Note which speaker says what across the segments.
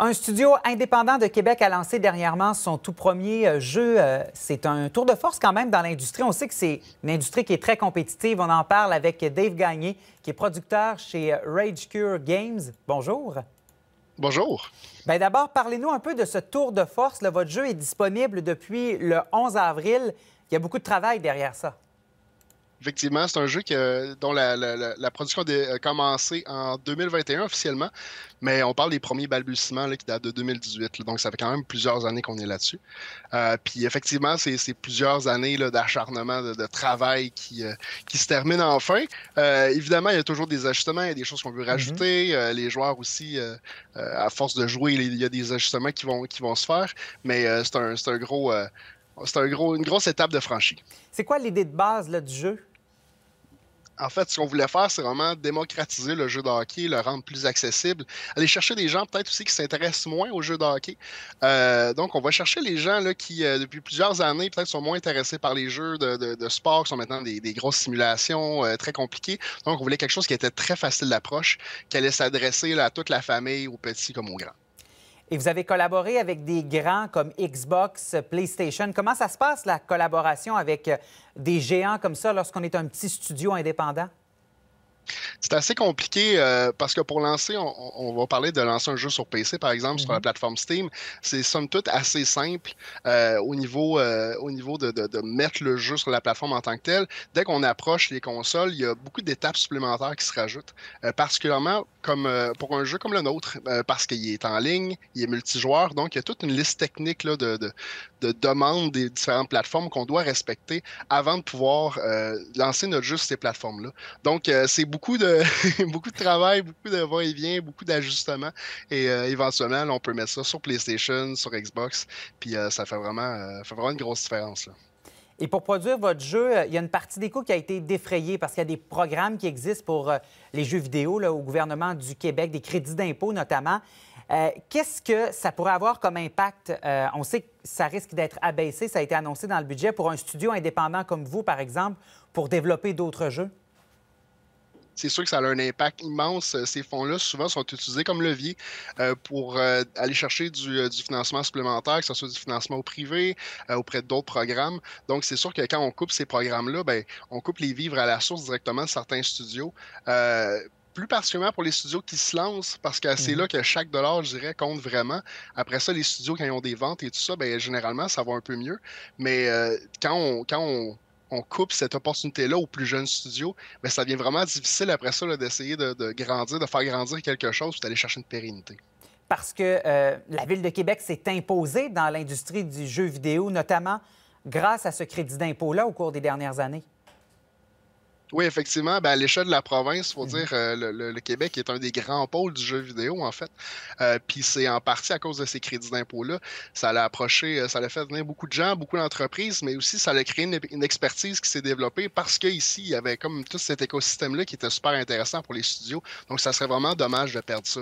Speaker 1: Un studio indépendant de Québec a lancé dernièrement son tout premier euh, jeu. Euh, c'est un tour de force quand même dans l'industrie. On sait que c'est une industrie qui est très compétitive. On en parle avec Dave Gagné, qui est producteur chez euh, Rage Cure Games. Bonjour. Bonjour. Bien, d'abord, parlez-nous un peu de ce tour de force. Le votre jeu est disponible depuis le 11 avril. Il y a beaucoup de travail derrière ça.
Speaker 2: Effectivement, c'est un jeu dont la, production a commencé en 2021 officiellement, mais on parle des premiers balbutiements là, qui datent de 2018, donc ça fait quand même plusieurs années qu'on est là-dessus. Euh, puis effectivement, c'est plusieurs années d'acharnement, de, travail qui, euh, qui se termine enfin. Euh, évidemment, il y a toujours des ajustements, il y a des choses qu'on veut mm-hmm. rajouter, les joueurs aussi, à force de jouer, il y a des ajustements qui vont, qui vont se faire, mais c'est un, un, gros... c'est un gros, une grosse étape de franchie. C'est quoi l'idée de base du jeu? en fait, ce qu'on voulait faire, c'est vraiment démocratiser le jeu de hockey, le rendre plus accessible, aller chercher des gens peut-être aussi qui s'intéressent moins au jeu de hockey. Euh, donc, on va chercher les gens là, qui, euh, depuis plusieurs années, peut-être sont moins intéressés par les jeux de, sport, qui sont maintenant des, grosses simulations euh, très compliquées. Donc, on voulait quelque chose qui était très facile d'approche, qui allait s'adresser à toute la famille, aux petits comme aux grands. Et vous avez collaboré avec des grands comme Xbox, PlayStation. Comment ça se
Speaker 1: passe, la collaboration avec euh, des géants comme ça lorsqu'on est un petit studio indépendant?
Speaker 2: C'est assez compliqué euh, parce que pour lancer, on, va parler de lancer un jeu sur PC, par exemple, sur la mhm. plateforme Steam. C'est somme toute assez simple euh, au niveau, euh, au niveau de, mettre le jeu sur la plateforme en tant que tel. Dès qu'on approche les consoles, il y a beaucoup d'étapes supplémentaires qui se rajoutent, particulièrement comme, pour un jeu comme le nôtre, parce qu'il est en ligne, il est multijoueur, donc il y a toute une liste technique là, de, de demandes des différentes plateformes qu'on doit respecter avant de pouvoir lancer notre jeu sur ces plateformes-là. Donc, c'est beaucoup de beaucoup de travail, beaucoup de va-et-vient, beaucoup d'ajustements. Et euh, éventuellement, on peut mettre ça sur PlayStation, sur Xbox. Puis euh, ça fait vraiment, euh, fait vraiment une grosse différence. Et pour produire votre jeu, il y a une partie des coûts qui a été défrayée parce qu'il y a des programmes
Speaker 1: qui existent pour les jeux vidéo là, au gouvernement du Québec, des crédits d'impôt notamment. Qu'est-ce que ça pourrait avoir comme impact? on sait que ça risque d'être abaissé, ça a été annoncé dans le budget pour un studio indépendant comme vous, par exemple, pour développer d'autres jeux
Speaker 2: c'est sûr que ça a un impact immense. Euh, ces fonds-là, souvent, sont utilisés comme levier euh, pour euh, aller chercher du, financement supplémentaire, que ce soit du financement au privé, auprès d'autres programmes. Donc, c'est sûr que quand on coupe ces programmes-là, ben, on coupe les vivres à la source directement de certains studios plus particulièrement pour les studios qui se lancent, parce que c'est mhm. là que chaque dollar, je dirais, compte vraiment. Après ça, les studios, quand ils ont des ventes et tout ça, ben, généralement, ça va un peu mieux. Mais quand, quand on on coupe cette opportunité-là aux plus jeunes studios, mais ça devient vraiment difficile après ça d'essayer de, grandir, de faire grandir quelque chose, ou d'aller chercher une pérennité.
Speaker 1: Parce que euh, la Ville de Québec s'est imposée dans l'industrie du jeu vidéo, notamment grâce à ce crédit d'impôt-là au cours des dernières années.
Speaker 2: Oui, effectivement. Ben, à l'échelle de la province, il faut mmh. dire, euh, le, Québec est un des grands pôles du jeu vidéo, en fait. Euh, puis c'est en partie à cause de ces crédits d'impôt-là. Ça l'a approché, euh, ça l'a fait venir beaucoup de gens, beaucoup d'entreprises, mais aussi ça l'a créé une, expertise qui s'est développée parce qu'ici, il y avait comme tout cet écosystème-là qui était super intéressant pour les studios. Donc, ça serait vraiment dommage de perdre ça.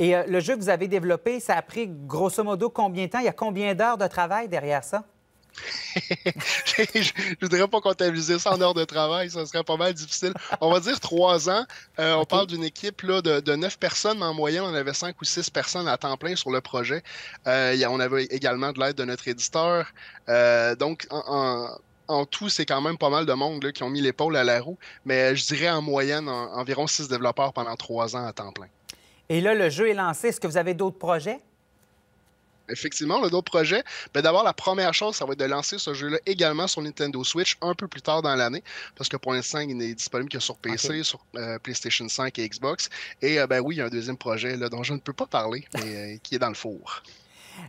Speaker 2: Et le jeu que
Speaker 1: vous avez développé, ça a pris grosso modo combien de temps? Il y a combien d'heures de travail derrière ça?
Speaker 2: je ne voudrais pas comptabiliser ça en heure de travail, ça serait pas mal difficile. On va dire trois ans. Euh, on parle d'une équipe de neuf personnes, mais en moyenne, on avait cinq ou six personnes à temps plein sur le projet. Euh, on avait également de l'aide de notre éditeur. Euh, donc, en, tout, c'est quand même pas mal de monde qui ont mis l'épaule à la roue, mais je dirais en moyenne environ six développeurs pendant trois ans à temps plein. Et là, le jeu est lancé. Est-ce que vous avez d'autres projets? Effectivement, le a projet, projets. Ben, d'abord, la première chose, ça va être de lancer ce jeu-là également sur Nintendo Switch un peu plus tard dans l'année, parce que pour l'instant, il n'est disponible que sur PC, sur euh, PlayStation 5 et Xbox. Et euh, ben oui, il y a un deuxième projet dont je ne peux pas parler, mais euh, qui est dans le four.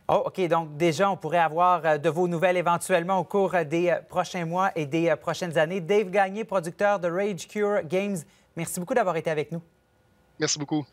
Speaker 1: Oh, OK. Donc, déjà, on pourrait avoir de vos nouvelles éventuellement au cours des prochains mois et des prochaines années. Dave Gagné, producteur de Rage Cure Games, merci beaucoup d'avoir été avec nous. Merci beaucoup.